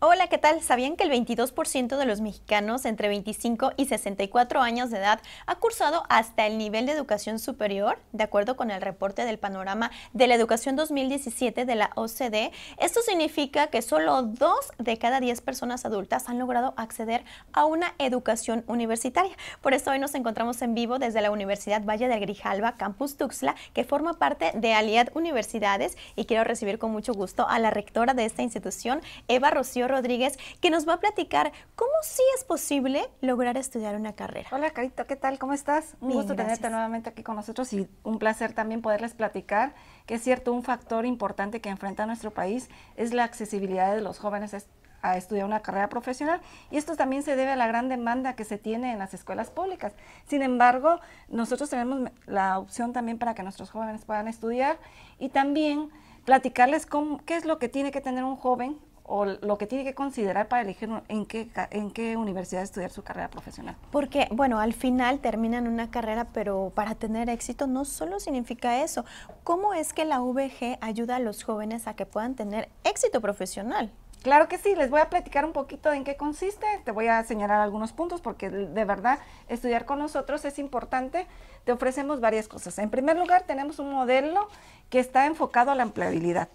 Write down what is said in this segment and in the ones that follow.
Hola, ¿qué tal? ¿Sabían que el 22% de los mexicanos entre 25 y 64 años de edad ha cursado hasta el nivel de educación superior? De acuerdo con el reporte del panorama de la educación 2017 de la OCDE, esto significa que solo 2 de cada 10 personas adultas han logrado acceder a una educación universitaria. Por eso hoy nos encontramos en vivo desde la Universidad Valle del Grijalva, Campus Tuxla, que forma parte de Aliad Universidades y quiero recibir con mucho gusto a la rectora de esta institución, Eva Rocío Rodríguez, que nos va a platicar cómo sí es posible lograr estudiar una carrera. Hola, Carito, ¿qué tal? ¿Cómo estás? Un Bien, gusto tenerte nuevamente aquí con nosotros y un placer también poderles platicar que es cierto, un factor importante que enfrenta nuestro país es la accesibilidad de los jóvenes a estudiar una carrera profesional y esto también se debe a la gran demanda que se tiene en las escuelas públicas. Sin embargo, nosotros tenemos la opción también para que nuestros jóvenes puedan estudiar y también platicarles qué es lo que tiene que tener un joven o lo que tiene que considerar para elegir en qué, en qué universidad estudiar su carrera profesional. Porque, bueno, al final terminan una carrera, pero para tener éxito no solo significa eso. ¿Cómo es que la VG ayuda a los jóvenes a que puedan tener éxito profesional? Claro que sí, les voy a platicar un poquito de en qué consiste, te voy a señalar algunos puntos porque de verdad estudiar con nosotros es importante, te ofrecemos varias cosas. En primer lugar, tenemos un modelo que está enfocado a la empleabilidad.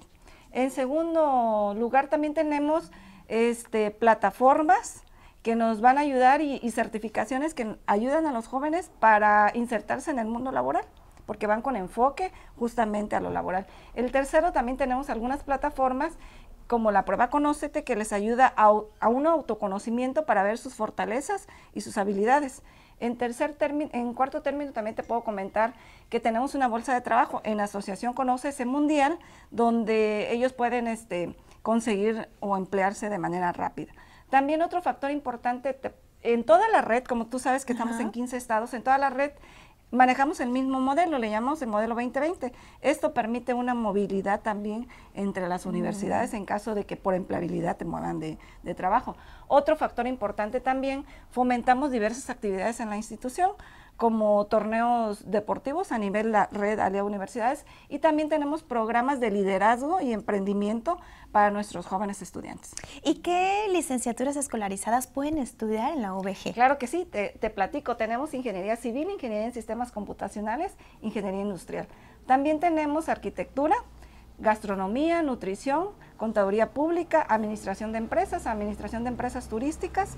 En segundo lugar, también tenemos este, plataformas que nos van a ayudar y, certificaciones que ayudan a los jóvenes para insertarse en el mundo laboral, porque van con enfoque justamente a lo laboral. El tercero, también tenemos algunas plataformas como la prueba Conócete, que les ayuda a un autoconocimiento para ver sus fortalezas y sus habilidades. En, tercer término, en cuarto término también te puedo comentar que tenemos una bolsa de trabajo en asociación con OCS Mundial, donde ellos pueden este, conseguir o emplearse de manera rápida. También otro factor importante, en toda la red, como tú sabes que estamos en 15 estados, en toda la red manejamos el mismo modelo, le llamamos el modelo 2020. Esto permite una movilidad también entre las mm. universidades en caso de que por empleabilidad te muevan de, de trabajo. Otro factor importante también, fomentamos diversas actividades en la institución como torneos deportivos a nivel la red de Universidades y también tenemos programas de liderazgo y emprendimiento para nuestros jóvenes estudiantes. ¿Y qué licenciaturas escolarizadas pueden estudiar en la UVG? Claro que sí, te, te platico, tenemos ingeniería civil, ingeniería en sistemas computacionales, ingeniería industrial. También tenemos arquitectura, gastronomía, nutrición, contaduría pública, administración de empresas, administración de empresas turísticas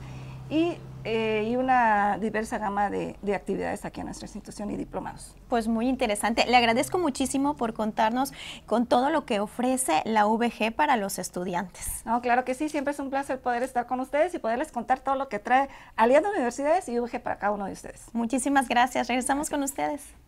eh, y, una diversa gama de, actividades aquí en nuestra institución y diplomados. Pues muy interesante. Le agradezco muchísimo por contarnos con todo lo que ofrece la VG para los estudiantes. No, claro que sí, siempre es un placer poder estar con ustedes y poderles contar todo lo que trae Aliando Universidades y VG para cada uno de ustedes. Muchísimas gracias. Regresamos con ustedes.